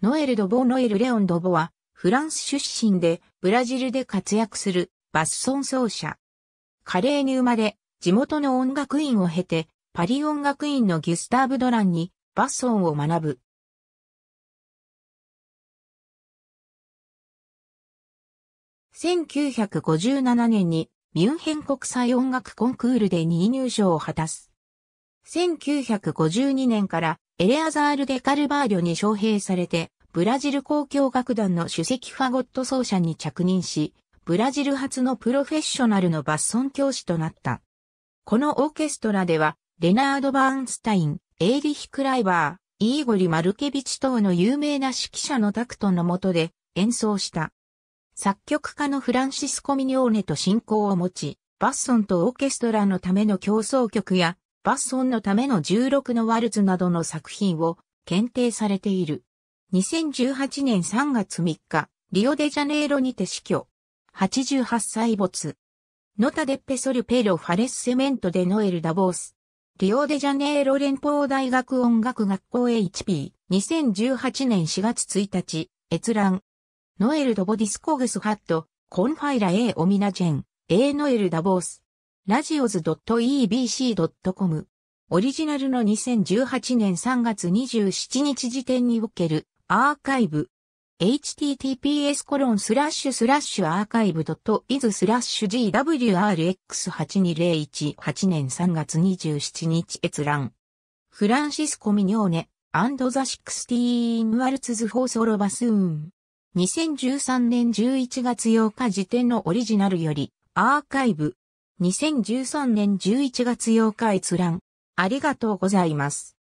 ノエル・ドボー・ノエル・レオン・ドボは、フランス出身で、ブラジルで活躍する、バスソン奏者。華麗に生まれ、地元の音楽院を経て、パリ音楽院のギュスターブ・ドランに、バッソンを学ぶ。1957年に、ミュンヘン国際音楽コンクールで2位入賞を果たす。1952年からエレアザール・デ・カルバーリョに招聘されて、ブラジル交響楽団の首席ファゴット奏者に着任し、ブラジル初のプロフェッショナルのバッソン教師となった。このオーケストラでは、レナード・バーンスタイン、エイリヒ・クライバー、イーゴリ・マルケビチ等の有名な指揮者のタクトの下で演奏した。作曲家のフランシスコ・ミニオーネと親交を持ち、バッソンとオーケストラのための競争曲やバッソンのための16のワルツなどの作品を検定されている。2018年3月3日、リオデジャネイロにて死去。88歳没。ノタデッペソルペロファレスセメントでノエル・ダボース。リオデジャネイロ連邦大学音楽学校 HP。2018年4月1日、閲覧。ノエル・ドボディスコグスハット、コンファイラ A オミナジェン、A ノエル・ダボース。radios.ebc.com オリジナルの2018年3月27日時点におけるアーカイブ https コロンスラッシュスラッシュアーカイブドットイズスラッシュ gwrx82018 年3月27日閲覧フランシスコ・ミニョーネザ・シクスティーン・ワルツズ・フォー・ソロ・バスーン2013年11月8日時点のオリジナルよりアーカイブ2013年11月8日閲覧。ありがとうございます。